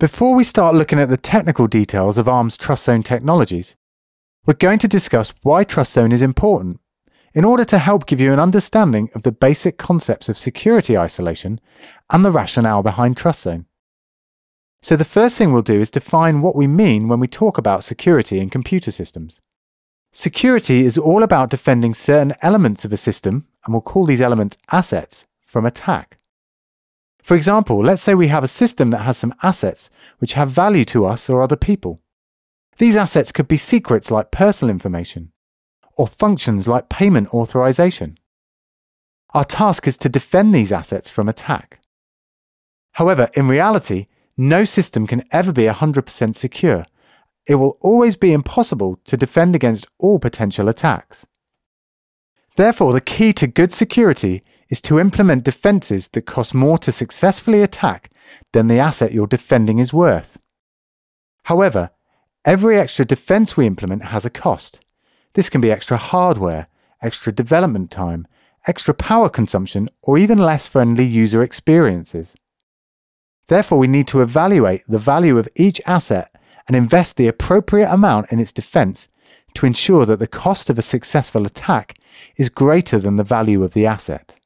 Before we start looking at the technical details of ARM's TrustZone technologies, we're going to discuss why TrustZone is important in order to help give you an understanding of the basic concepts of security isolation and the rationale behind TrustZone. So the first thing we'll do is define what we mean when we talk about security in computer systems. Security is all about defending certain elements of a system, and we'll call these elements assets, from attack. For example, let's say we have a system that has some assets which have value to us or other people. These assets could be secrets like personal information, or functions like payment authorization. Our task is to defend these assets from attack. However, in reality, no system can ever be 100% secure. It will always be impossible to defend against all potential attacks. Therefore, the key to good security is to implement defenses that cost more to successfully attack than the asset you're defending is worth. However, every extra defense we implement has a cost. This can be extra hardware, extra development time, extra power consumption, or even less friendly user experiences. Therefore, we need to evaluate the value of each asset and invest the appropriate amount in its defense to ensure that the cost of a successful attack is greater than the value of the asset.